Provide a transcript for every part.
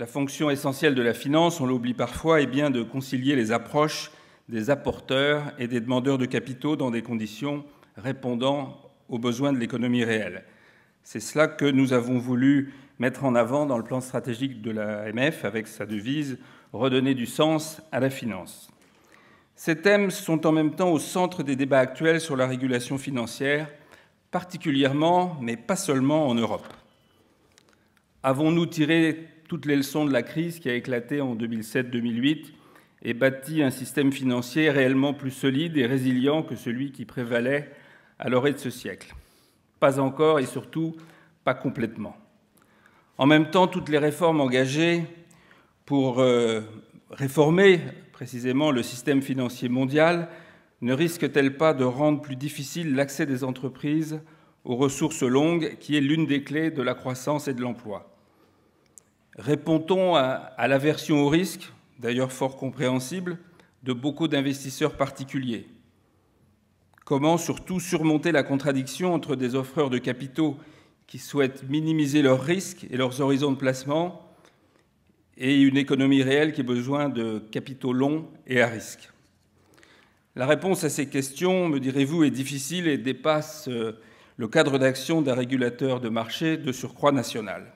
La fonction essentielle de la finance, on l'oublie parfois, est bien de concilier les approches des apporteurs et des demandeurs de capitaux dans des conditions répondant aux besoins de l'économie réelle. C'est cela que nous avons voulu mettre en avant dans le plan stratégique de la l'AMF avec sa devise Redonner du sens à la finance. Ces thèmes sont en même temps au centre des débats actuels sur la régulation financière, particulièrement, mais pas seulement en Europe. Avons-nous tiré toutes les leçons de la crise qui a éclaté en 2007-2008 et bâti un système financier réellement plus solide et résilient que celui qui prévalait à l'orée de ce siècle. Pas encore et surtout pas complètement. En même temps, toutes les réformes engagées pour euh, réformer précisément le système financier mondial ne risquent-elles pas de rendre plus difficile l'accès des entreprises aux ressources longues, qui est l'une des clés de la croissance et de l'emploi Répond-on à, à l'aversion au risque, d'ailleurs fort compréhensible, de beaucoup d'investisseurs particuliers Comment surtout surmonter la contradiction entre des offreurs de capitaux qui souhaitent minimiser leurs risques et leurs horizons de placement et une économie réelle qui a besoin de capitaux longs et à risque La réponse à ces questions, me direz-vous, est difficile et dépasse euh, le cadre d'action d'un régulateur de marché de surcroît national.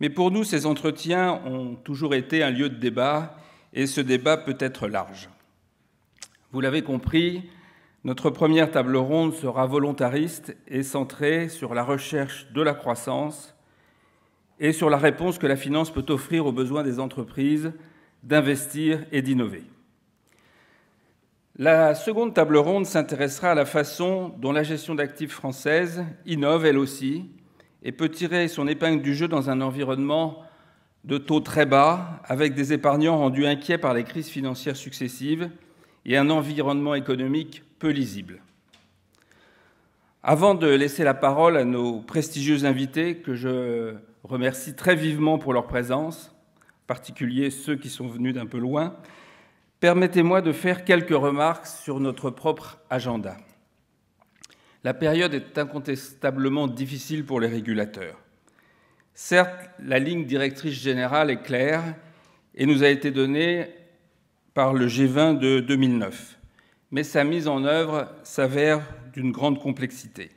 Mais pour nous, ces entretiens ont toujours été un lieu de débat, et ce débat peut être large. Vous l'avez compris, notre première table ronde sera volontariste et centrée sur la recherche de la croissance et sur la réponse que la finance peut offrir aux besoins des entreprises d'investir et d'innover. La seconde table ronde s'intéressera à la façon dont la gestion d'actifs française innove, elle aussi, et peut tirer son épingle du jeu dans un environnement de taux très bas, avec des épargnants rendus inquiets par les crises financières successives et un environnement économique peu lisible. Avant de laisser la parole à nos prestigieux invités, que je remercie très vivement pour leur présence, en particulier ceux qui sont venus d'un peu loin, permettez-moi de faire quelques remarques sur notre propre agenda. La période est incontestablement difficile pour les régulateurs. Certes, la ligne directrice générale est claire et nous a été donnée par le G20 de 2009, mais sa mise en œuvre s'avère d'une grande complexité.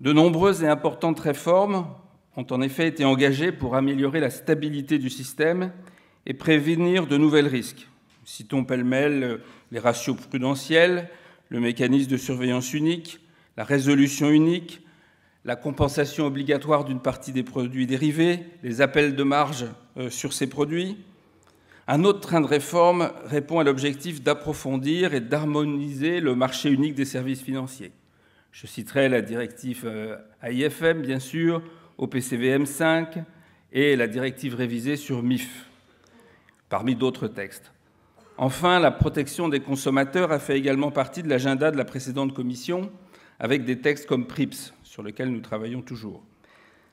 De nombreuses et importantes réformes ont en effet été engagées pour améliorer la stabilité du système et prévenir de nouveaux risques. Citons pêle-mêle les ratios prudentiels, le mécanisme de surveillance unique, la résolution unique, la compensation obligatoire d'une partie des produits dérivés, les appels de marge euh, sur ces produits. Un autre train de réforme répond à l'objectif d'approfondir et d'harmoniser le marché unique des services financiers. Je citerai la directive euh, AIFM, bien sûr, OPCVM 5 et la directive révisée sur MIF, parmi d'autres textes. Enfin, la protection des consommateurs a fait également partie de l'agenda de la précédente commission, avec des textes comme PRIPS, sur lesquels nous travaillons toujours.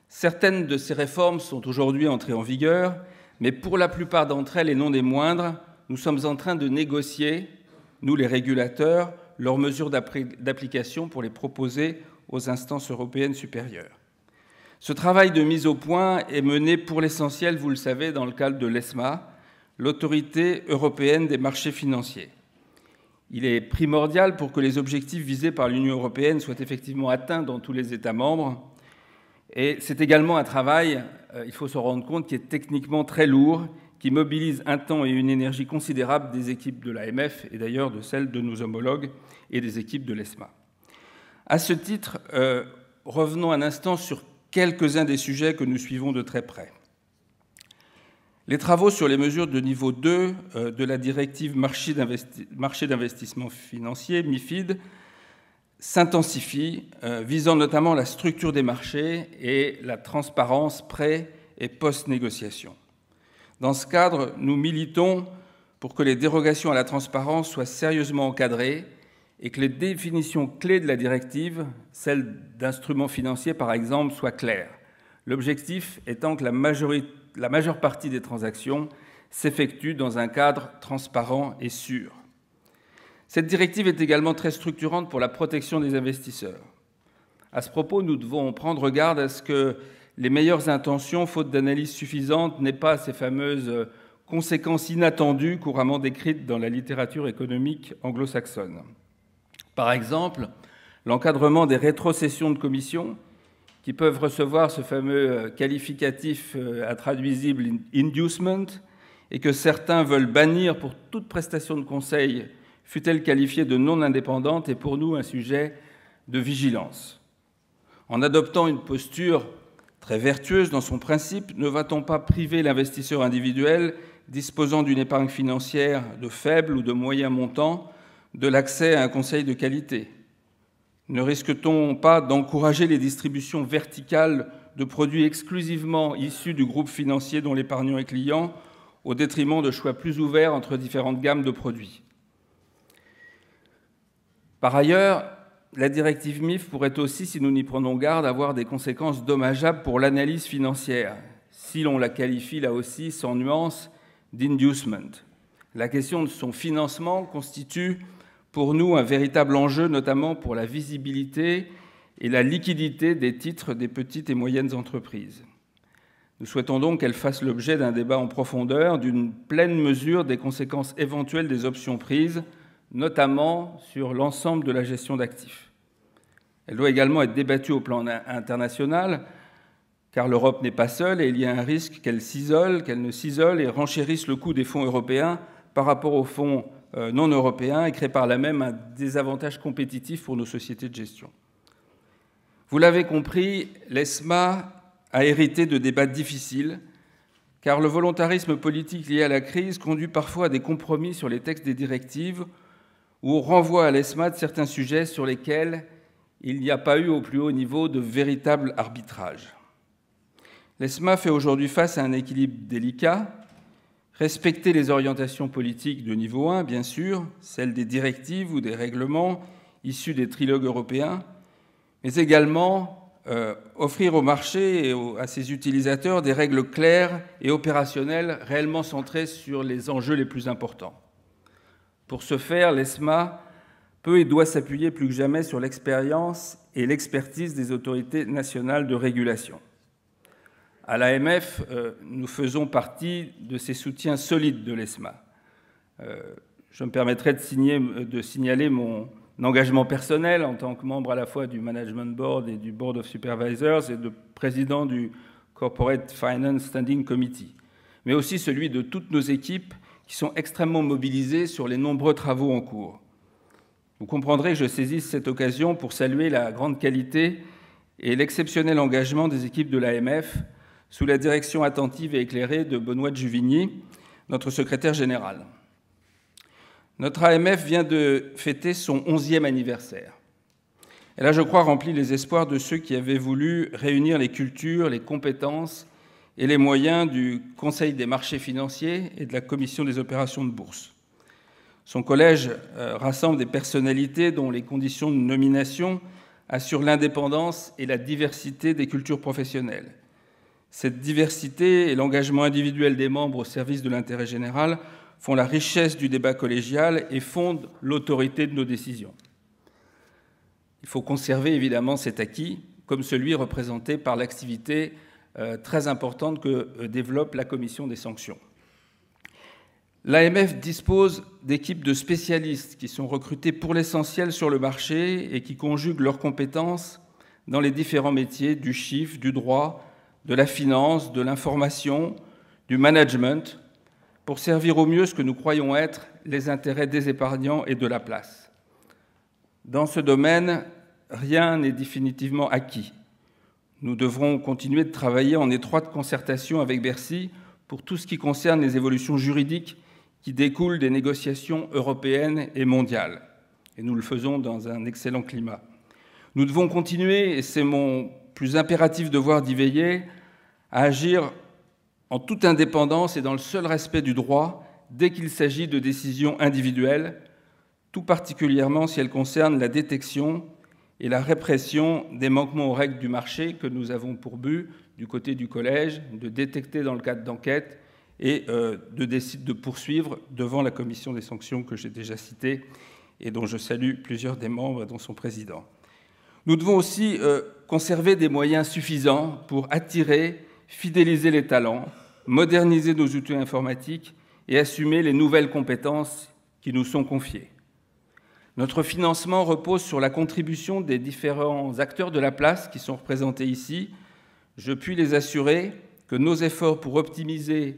Certaines de ces réformes sont aujourd'hui entrées en vigueur, mais pour la plupart d'entre elles, et non des moindres, nous sommes en train de négocier, nous les régulateurs, leurs mesures d'application pour les proposer aux instances européennes supérieures. Ce travail de mise au point est mené pour l'essentiel, vous le savez, dans le cadre de l'ESMA, l'autorité européenne des marchés financiers. Il est primordial pour que les objectifs visés par l'Union européenne soient effectivement atteints dans tous les États membres. Et c'est également un travail, euh, il faut se rendre compte, qui est techniquement très lourd, qui mobilise un temps et une énergie considérable des équipes de l'AMF et d'ailleurs de celles de nos homologues et des équipes de l'ESMA. À ce titre, euh, revenons un instant sur quelques-uns des sujets que nous suivons de très près. Les travaux sur les mesures de niveau 2 euh, de la directive marché d'investissement financier, MIFID, s'intensifient, euh, visant notamment la structure des marchés et la transparence pré- et post-négociation. Dans ce cadre, nous militons pour que les dérogations à la transparence soient sérieusement encadrées et que les définitions clés de la directive, celles d'instruments financiers par exemple, soient claires. L'objectif étant que la majorité la majeure partie des transactions s'effectue dans un cadre transparent et sûr. Cette directive est également très structurante pour la protection des investisseurs. À ce propos, nous devons prendre garde à ce que les meilleures intentions, faute d'analyse suffisante, n'aient pas ces fameuses conséquences inattendues couramment décrites dans la littérature économique anglo-saxonne. Par exemple, l'encadrement des rétrocessions de commissions qui peuvent recevoir ce fameux euh, qualificatif euh, intraduisible inducement et que certains veulent bannir pour toute prestation de conseil, fut-elle qualifiée de non indépendante, est pour nous un sujet de vigilance. En adoptant une posture très vertueuse dans son principe, ne va-t-on pas priver l'investisseur individuel disposant d'une épargne financière de faible ou de moyen montant de l'accès à un conseil de qualité ne risque-t-on pas d'encourager les distributions verticales de produits exclusivement issus du groupe financier dont l'épargnant est client, au détriment de choix plus ouverts entre différentes gammes de produits Par ailleurs, la directive MIF pourrait aussi, si nous n'y prenons garde, avoir des conséquences dommageables pour l'analyse financière, si l'on la qualifie là aussi sans nuance d'inducement. La question de son financement constitue pour nous un véritable enjeu, notamment pour la visibilité et la liquidité des titres des petites et moyennes entreprises. Nous souhaitons donc qu'elle fasse l'objet d'un débat en profondeur, d'une pleine mesure des conséquences éventuelles des options prises, notamment sur l'ensemble de la gestion d'actifs. Elle doit également être débattue au plan international, car l'Europe n'est pas seule et il y a un risque qu'elle s'isole, qu'elle ne s'isole et renchérisse le coût des fonds européens par rapport aux fonds euh, non européens et crée par là même un désavantage compétitif pour nos sociétés de gestion. Vous l'avez compris, l'ESMA a hérité de débats difficiles, car le volontarisme politique lié à la crise conduit parfois à des compromis sur les textes des directives ou renvoie à l'ESMA de certains sujets sur lesquels il n'y a pas eu au plus haut niveau de véritable arbitrage. L'ESMA fait aujourd'hui face à un équilibre délicat respecter les orientations politiques de niveau 1, bien sûr, celles des directives ou des règlements issus des trilogues européens, mais également euh, offrir au marché et à ses utilisateurs des règles claires et opérationnelles réellement centrées sur les enjeux les plus importants. Pour ce faire, l'ESMA peut et doit s'appuyer plus que jamais sur l'expérience et l'expertise des autorités nationales de régulation à l'AMF, euh, nous faisons partie de ces soutiens solides de l'ESMA. Euh, je me permettrai de, de signaler mon, engagement personnel en tant que membre à la fois du Management Board et du Board of Supervisors et de président du Corporate Finance Standing Committee, mais aussi celui de toutes nos équipes qui sont extrêmement mobilisées sur les nombreux travaux en cours. Vous comprendrez que je saisisse cette occasion pour saluer la grande qualité et l'exceptionnel engagement des équipes de l'AMF, sous la direction attentive et éclairée de Benoît de Juvigny, notre secrétaire général. Notre AMF vient de fêter son 11e anniversaire. Elle a, je crois, rempli les espoirs de ceux qui avaient voulu réunir les cultures, les compétences et les moyens du Conseil des marchés financiers et de la Commission des opérations de bourse. Son collège euh, rassemble des personnalités dont les conditions de nomination assurent l'indépendance et la diversité des cultures professionnelles. Cette diversité et l'engagement individuel des membres au service de l'intérêt général font la richesse du débat collégial et fondent l'autorité de nos décisions. Il faut conserver évidemment cet acquis, comme celui représenté par l'activité euh, très importante que euh, développe la commission des sanctions. L'AMF dispose d'équipes de spécialistes qui sont recrutés pour l'essentiel sur le marché et qui conjuguent leurs compétences dans les différents métiers du chiffre, du droit, de la finance, de l'information, du management, pour servir au mieux ce que nous croyons être les intérêts des épargnants et de la place. Dans ce domaine, rien n'est définitivement acquis. Nous devrons continuer de travailler en étroite concertation avec Bercy pour tout ce qui concerne les évolutions juridiques qui découlent des négociations européennes et mondiales. Et nous le faisons dans un excellent climat. Nous devons continuer, et c'est mon plus impératif devoir d'y veiller, à agir en toute indépendance et dans le seul respect du droit dès qu'il s'agit de décisions individuelles, tout particulièrement si elles concernent la détection et la répression des manquements aux règles du marché que nous avons pour but, du côté du collège, de détecter dans le cadre d'enquête et euh, de de poursuivre devant la commission des sanctions que j'ai déjà citée et dont je salue plusieurs des membres, dont son président. Nous devons aussi euh, conserver des moyens suffisants pour attirer, fidéliser les talents, moderniser nos outils informatiques et assumer les nouvelles compétences qui nous sont confiées. Notre financement repose sur la contribution des différents acteurs de la place qui sont représentés ici. Je puis les assurer que nos efforts pour optimiser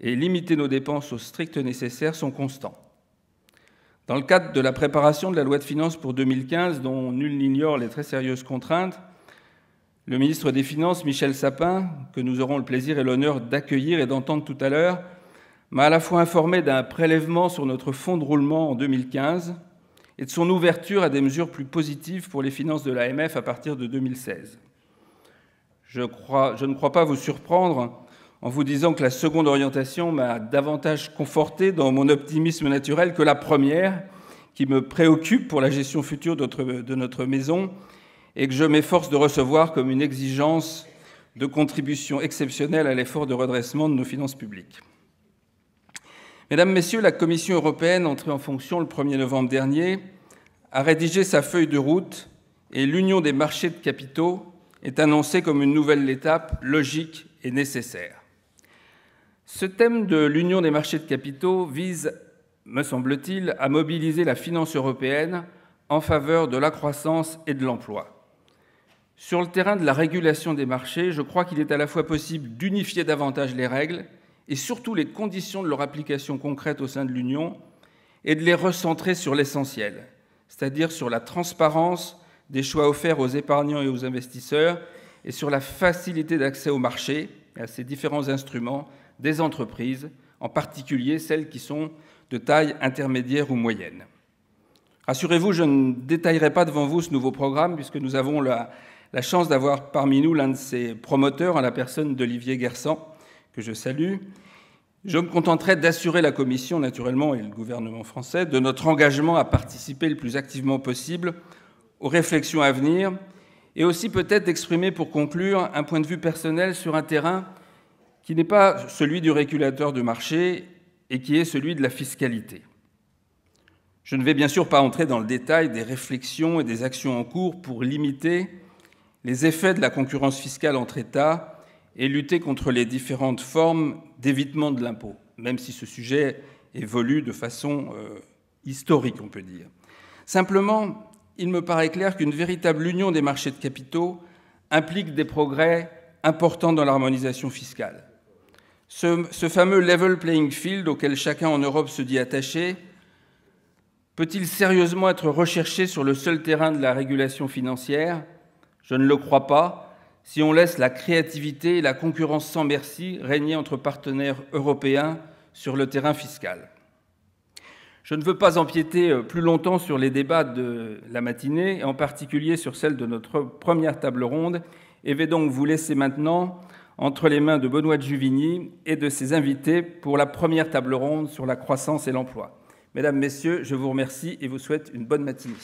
et limiter nos dépenses au strict nécessaire sont constants. Dans le cadre de la préparation de la loi de finances pour 2015, dont nul n'ignore les très sérieuses contraintes, le ministre des Finances, Michel Sapin, que nous aurons le plaisir et l'honneur d'accueillir et d'entendre tout à l'heure, m'a à la fois informé d'un prélèvement sur notre fonds de roulement en 2015 et de son ouverture à des mesures plus positives pour les finances de l'AMF à partir de 2016. Je, crois, je, ne crois pas vous surprendre en vous disant que la seconde orientation m'a davantage conforté dans mon optimisme naturel que la première, qui me préoccupe pour la gestion future de notre maison et que je m'efforce de recevoir comme une exigence de contribution exceptionnelle à l'effort de redressement de nos finances publiques. Mesdames, Messieurs, la Commission européenne, entrée en fonction le 1er novembre dernier, a rédigé sa feuille de route et l'union des marchés de capitaux est annoncée comme une nouvelle étape logique et nécessaire. Ce thème de l'union des marchés de capitaux vise, me semble-t-il, à mobiliser la finance européenne en faveur de la croissance et de l'emploi. Sur le terrain de la régulation des marchés, je crois qu'il est à la fois possible d'unifier davantage les règles et surtout les conditions de leur application concrète au sein de l'Union et de les recentrer sur l'essentiel, c'est-à-dire sur la transparence des choix offerts aux épargnants et aux investisseurs et sur la facilité d'accès au marché et à ces différents instruments des entreprises, en particulier celles qui sont de taille intermédiaire ou moyenne. Rassurez-vous, je ne détaillerai pas devant vous ce nouveau programme puisque nous avons la, la chance d'avoir parmi nous l'un de ses promoteurs, à la personne d'Olivier Gersan, que je salue. Je me contenterai d'assurer la Commission, naturellement, et le gouvernement français, de notre engagement à participer le plus activement possible aux réflexions à venir, et aussi peut-être d'exprimer, pour conclure, un point de vue personnel sur un terrain qui n'est pas celui du régulateur de marché et qui est celui de la fiscalité. Je ne vais bien sûr pas entrer dans le détail des réflexions et des actions en cours pour limiter les effets de la concurrence fiscale entre États et lutter contre les différentes formes d'évitement de l'impôt, même si ce sujet évolue de façon euh, historique, on peut dire. Simplement, il me paraît clair qu'une véritable union des marchés de capitaux implique des progrès importants dans l'harmonisation fiscale. ce, fameux level playing field auquel chacun en Europe se dit attaché peut-il sérieusement être recherché sur le seul terrain de la régulation financière je ne le crois pas si on laisse la créativité et la concurrence sans merci régner entre partenaires européens sur le terrain fiscal. Je ne veux pas empiéter euh, plus longtemps sur les débats de la matinée, et en particulier sur celle de notre première table ronde, et vais donc vous laisser maintenant entre les mains de Benoît de Juvigny et de ses invités pour la première table ronde sur la croissance et l'emploi. Mesdames, Messieurs, je vous remercie et vous souhaite une bonne matinée.